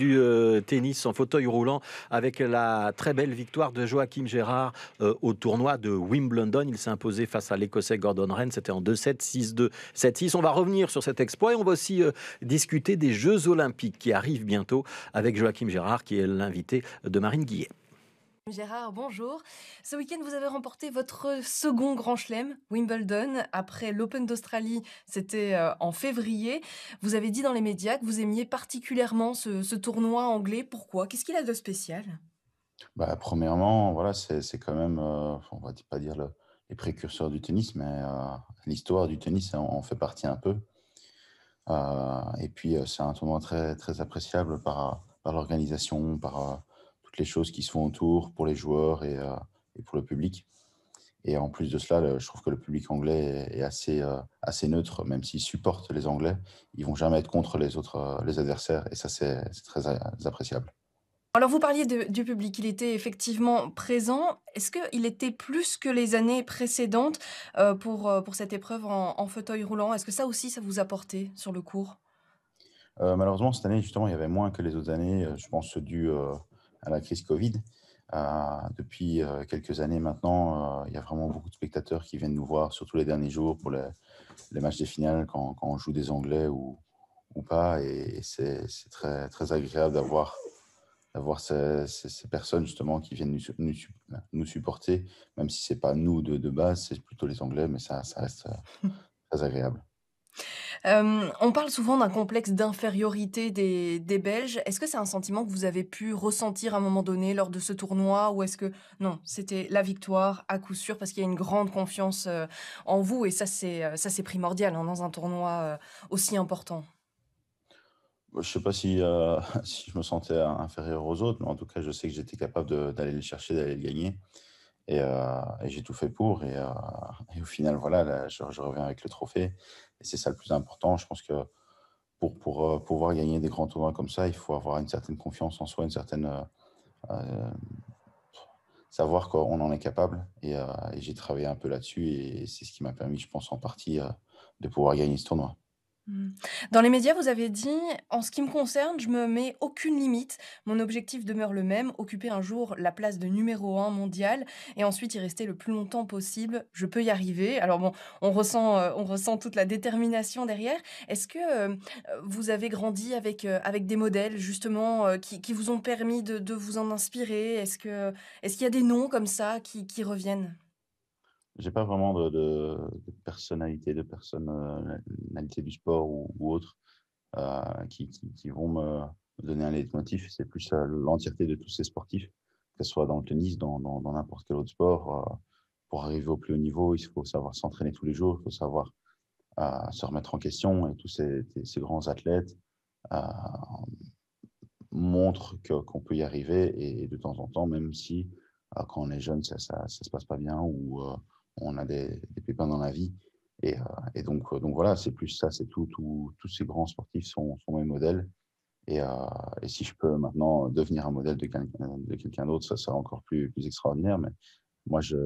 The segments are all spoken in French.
du euh, tennis en fauteuil roulant avec la très belle victoire de Joachim Gérard euh, au tournoi de Wimbledon. Il s'est imposé face à l'Écossais Gordon Rennes. C'était en 2-7, 6-2, 7-6. On va revenir sur cet exploit on va aussi euh, discuter des Jeux Olympiques qui arrivent bientôt avec Joachim Gérard qui est l'invité de Marine Guillet. Gérard, bonjour. Ce week-end, vous avez remporté votre second Grand Chelem, Wimbledon. Après l'Open d'Australie, c'était euh, en février. Vous avez dit dans les médias que vous aimiez particulièrement ce, tournoi anglais. Pourquoi Qu'est-ce qu'il a de spécial bah, Premièrement, voilà, c'est quand même, on euh, on va pas dire les précurseurs du tennis, mais euh, l'histoire du tennis en, fait partie un peu. et puis, c'est un tournoi très, très appréciable par, par l'organisation, par les choses qui se font autour pour les joueurs et, euh, et pour le public. Et en plus de cela, je trouve que le public anglais est assez, euh, assez neutre, même s'ils supportent les Anglais, ils vont jamais être contre les autres euh, les adversaires, et ça c'est très appréciable. Alors vous parliez du public, il était effectivement présent. Est-ce qu'il était plus que les années précédentes pour, pour cette épreuve en, fauteuil roulant Est-ce que ça aussi, ça vous a porté sur le cours Malheureusement, cette année, justement, il y avait moins que les autres années, je pense dû à la crise Covid. Euh, depuis euh, quelques années maintenant, euh, il y a vraiment beaucoup de spectateurs qui viennent nous voir, surtout les derniers jours pour les, matchs des finales, quand, on joue des Anglais ou, pas. Et, c'est très, très agréable d'avoir ces, personnes justement qui viennent nous, supporter, même si ce n'est pas nous de, base, c'est plutôt les Anglais, mais ça reste très agréable on parle souvent d'un complexe d'infériorité des, Belges. Est-ce que c'est un sentiment que vous avez pu ressentir à un moment donné lors de ce tournoi ou est-ce que non, c'était la victoire à coup sûr parce qu'il y a une grande confiance euh, en vous et ça c'est euh, ça c'est primordial hein, dans un tournoi euh, aussi important. Bah, je ne sais pas si, si je me sentais inférieur aux autres, mais en tout cas, je sais que j'étais capable d'aller le chercher, d'aller le gagner. Euh, et, j'ai tout fait pour. Et, euh, au final, voilà, je, reviens avec le trophée. Et c'est ça le plus important. Je pense que pour, pour euh, pouvoir gagner des grands tournois comme ça, il faut avoir une certaine confiance en soi, une certaine. savoir qu'on en est capable. Et, et j'ai travaillé un peu là-dessus. Et c'est ce qui m'a permis, je pense, en partie de pouvoir gagner ce tournoi. Mmh. Dans les médias, vous avez dit, en ce qui me concerne, je me mets aucune limite. Mon objectif demeure le même, occuper un jour la place de numéro un mondial et ensuite y rester le plus longtemps possible. Je peux y arriver. Alors bon, on ressent, euh, on ressent toute la détermination derrière. Est-ce que euh, vous avez grandi avec, euh, avec des modèles justement qui, vous ont permis de, vous en inspirer Est-ce qu'il y a des noms comme ça qui reviennent j'ai pas vraiment de, personnalité, de personnalité du sport ou, autre euh, qui, vont me donner un leitmotiv. C'est plus euh, l'entièreté de tous ces sportifs, que ce soit dans le tennis, dans n'importe quel autre sport. Euh, pour arriver au plus haut niveau, il faut savoir s'entraîner tous les jours, il faut savoir se remettre en question. Et tous ces, grands athlètes montrent qu'on peut y arriver. Et, de temps en temps, même si quand on est jeune, ça ne se passe pas bien ou on a des, pépins dans la vie. Et, euh, et donc, euh, donc voilà, c'est plus ça, c'est tout, Tous ces grands sportifs sont, mes modèles. Et, euh, et, si je peux maintenant devenir un modèle de quelqu'un d'autre, ça sera encore plus, plus extraordinaire. Mais moi, je,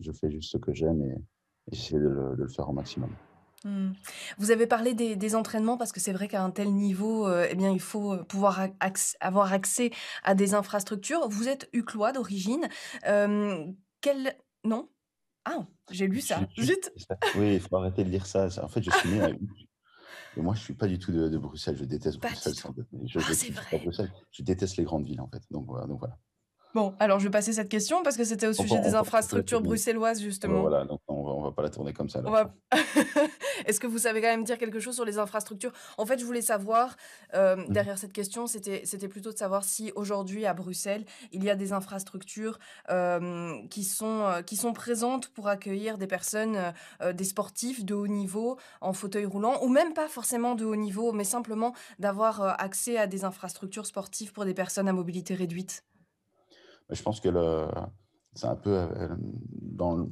je fais juste ce que j'aime et, et j'essaie de, le faire au maximum. Hmm. Vous avez parlé des, des entraînements parce que c'est vrai qu'à un tel niveau, eh bien, il faut pouvoir avoir accès à des infrastructures. Vous êtes Uclois d'origine. quel... Non ah, j'ai lu ça. Juste. Oui, il faut arrêter de lire ça. En fait, je suis né moi, je ne suis pas du tout de, Bruxelles. Je déteste Bruxelles. Je, ah, déteste vrai. je, déteste les grandes villes, en fait. Donc, voilà, Bon, alors je vais passer cette question parce que c'était au sujet des infrastructures bruxelloises, justement. Voilà, donc pas la tourner comme ça. Est-ce que vous savez quand même dire quelque chose sur les infrastructures En fait, je voulais savoir, euh, mhm. derrière cette question, c'était plutôt de savoir si aujourd'hui à Bruxelles, il y a des infrastructures euh, qui, sont, euh, qui sont présentes pour accueillir des personnes, des sportifs de haut niveau en fauteuil roulant, ou même pas forcément de haut niveau, mais simplement d'avoir accès à des infrastructures sportives pour des personnes à mobilité réduite. Je pense que le... c'est un peu dans le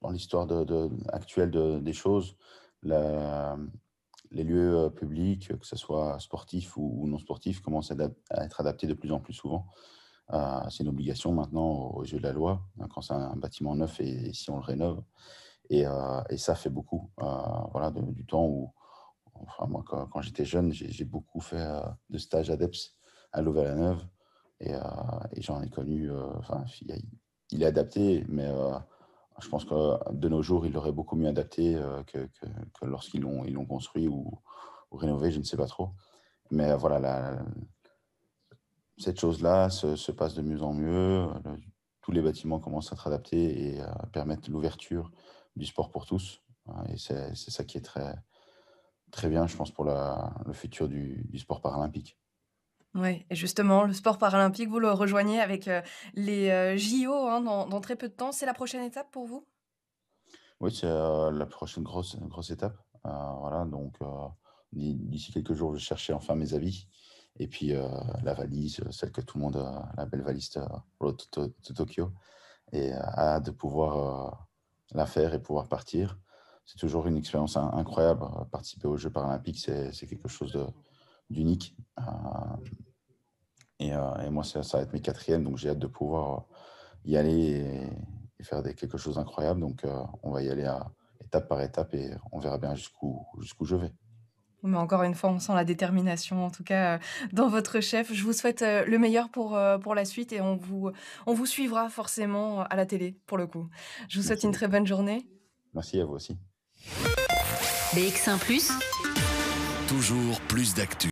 dans l'histoire de, actuelle des choses, les lieux euh, publics, que ce soit sportifs ou, non sportifs, commencent à, être adaptés de plus en plus souvent. Euh, c'est une obligation maintenant aux yeux de la loi, hein, quand c'est un bâtiment neuf et, si on le rénove. Et, euh, ça fait beaucoup voilà, du temps où, enfin, moi, quand, j'étais jeune, j'ai beaucoup fait de stages ADEPS à Louvain-la-Neuve. Et, j'en ai connu, enfin, il, est adapté, mais je pense que de nos jours, ils l'auraient beaucoup mieux adapté euh, que, lorsqu'ils l'ont, ils construit ou, rénové, je ne sais pas trop. Mais voilà, cette chose-là se, passe de mieux en mieux. tous les bâtiments commencent à être adaptés et à permettre l'ouverture du sport pour tous. Et c'est, ça qui est très, très bien, je pense, pour le futur du sport paralympique. Oui, justement, le sport paralympique, vous le rejoignez avec euh, les euh, JO hein, dans, dans, très peu de temps. C'est la prochaine étape pour vous Oui, c'est euh, la prochaine grosse, grosse étape. voilà, donc d'ici quelques jours, je cherchais enfin mes avis. Et puis la valise, celle que tout le monde, la belle valise de, Tokyo, et à de pouvoir la faire et pouvoir partir. C'est toujours une expérience incroyable. Participer aux Jeux paralympiques, c'est quelque chose de, d'unique. Euh, euh, et, moi, ça, ça, va être mes quatrièmes, donc j'ai hâte de pouvoir euh, y aller et, faire des, quelque chose d'incroyable. Donc, on va y aller étape par étape et on verra bien jusqu'où jusqu'où je vais. Mais encore une fois, on sent la détermination, en tout cas, dans votre chef. Je vous souhaite le meilleur pour, pour la suite et on vous, on vous suivra forcément à la télé, pour le coup. Je vous souhaite une très bonne journée. Merci à vous aussi. BX1 ⁇ Toujours plus d'actu.